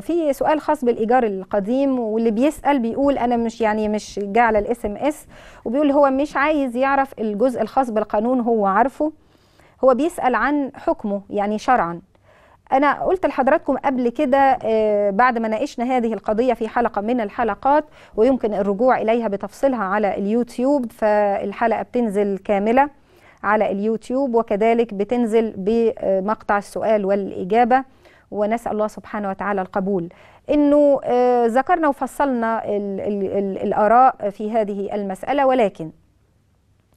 في سؤال خاص بالايجار القديم واللي بيسال بيقول انا مش يعني مش جاي على الاس ام اس وبيقول هو مش عايز يعرف الجزء الخاص بالقانون هو عارفه هو بيسال عن حكمه يعني شرعا انا قلت لحضراتكم قبل كده آه، بعد ما ناقشنا هذه القضيه في حلقه من الحلقات ويمكن الرجوع اليها بتفصيلها على اليوتيوب فالحلقه بتنزل كامله على اليوتيوب وكذلك بتنزل بمقطع السؤال والاجابه ونسأل الله سبحانه وتعالى القبول أنه آه، ذكرنا وفصلنا الـ الـ الـ الآراء في هذه المسألة ولكن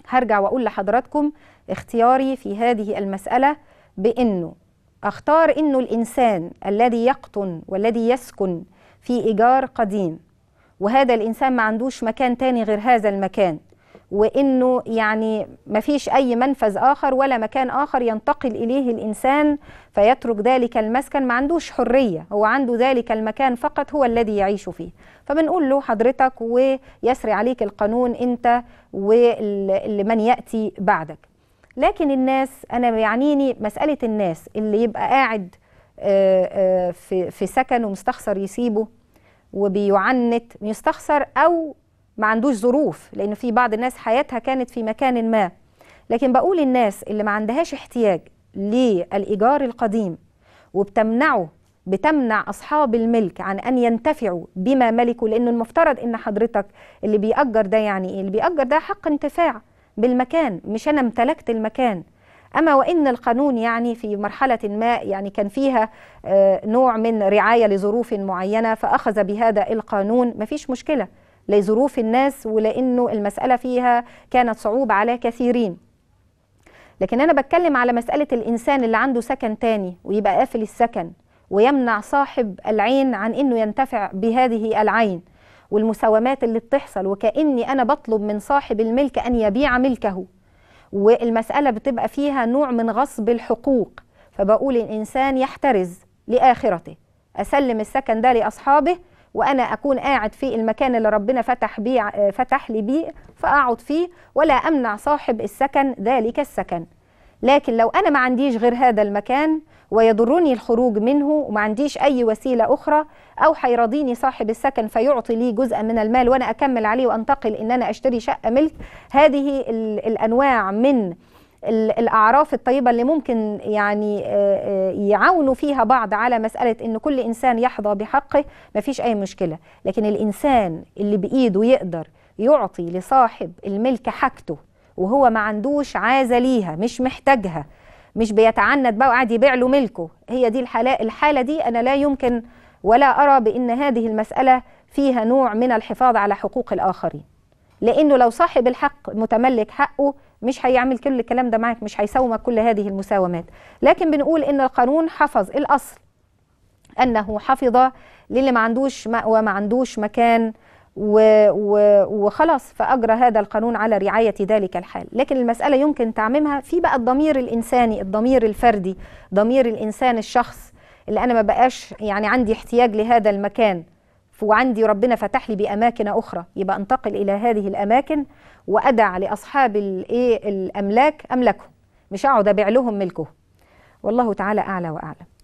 هرجع وأقول لحضراتكم اختياري في هذه المسألة بأنه أختار أنه الإنسان الذي يقطن والذي يسكن في إيجار قديم وهذا الإنسان ما عندوش مكان تاني غير هذا المكان وانه يعني ما فيش اي منفذ اخر ولا مكان اخر ينتقل اليه الانسان فيترك ذلك المسكن ما عندوش حريه هو عنده ذلك المكان فقط هو الذي يعيش فيه فبنقول له حضرتك ويسري عليك القانون انت ولمن ياتي بعدك لكن الناس انا بيعنيني مساله الناس اللي يبقى قاعد آه، آه، في في سكن ومستخسر يسيبه وبيعنت يستخسر او ما عندوش ظروف لان في بعض الناس حياتها كانت في مكان ما لكن بقول الناس اللي ما عندهاش احتياج للايجار القديم وبتمنعه بتمنع اصحاب الملك عن ان ينتفعوا بما ملكوا لانه المفترض ان حضرتك اللي بيأجر ده يعني ايه اللي بيأجر ده حق انتفاع بالمكان مش انا امتلكت المكان اما وان القانون يعني في مرحله ما يعني كان فيها آه، نوع من رعايه لظروف معينه فاخذ بهذا القانون مفيش مشكله لظروف الناس ولأنه المسألة فيها كانت صعوبة على كثيرين لكن أنا بتكلم على مسألة الإنسان اللي عنده سكن تاني ويبقى قافل السكن ويمنع صاحب العين عن أنه ينتفع بهذه العين والمساومات اللي بتحصل وكأني أنا بطلب من صاحب الملك أن يبيع ملكه والمسألة بتبقى فيها نوع من غصب الحقوق فبقول الإنسان يحترز لآخرته أسلم السكن ده لأصحابه وانا اكون قاعد في المكان اللي ربنا فتح بي فتح لي بيه فاقعد فيه ولا امنع صاحب السكن ذلك السكن لكن لو انا ما عنديش غير هذا المكان ويضرني الخروج منه وما عنديش اي وسيله اخرى او هيرضيني صاحب السكن فيعطي لي جزء من المال وانا اكمل عليه وانتقل ان انا اشتري شقه ملك هذه الانواع من الاعراف الطيبه اللي ممكن يعني آه، آه، يعاونوا فيها بعض على مساله ان كل انسان يحظى بحقه مفيش اي مشكله لكن الانسان اللي بايده يقدر يعطي لصاحب الملك حاجته وهو ما عندوش عازه ليها مش محتاجها مش بيتعند بقى وقاعد يبيع له ملكه هي دي الحاله الحاله دي انا لا يمكن ولا ارى بان هذه المساله فيها نوع من الحفاظ على حقوق الاخرين لانه لو صاحب الحق متملك حقه مش هيعمل كل الكلام ده معاك مش هيساومك كل هذه المساومات لكن بنقول ان القانون حفظ الاصل انه حفظ للي ما عندوش مأوى ما عندوش مكان وخلاص فأجرى هذا القانون على رعاية ذلك الحال لكن المسألة يمكن تعميمها في بقى الضمير الإنساني الضمير الفردي ضمير الإنسان الشخص اللي أنا ما بقاش يعني عندي احتياج لهذا المكان وعندي ربنا فتح لي باماكن اخرى يبقى انتقل الى هذه الاماكن وادع لاصحاب الايه الاملاك املاكهم مش اقعد ابيع لهم ملكهم والله تعالى اعلى واعلم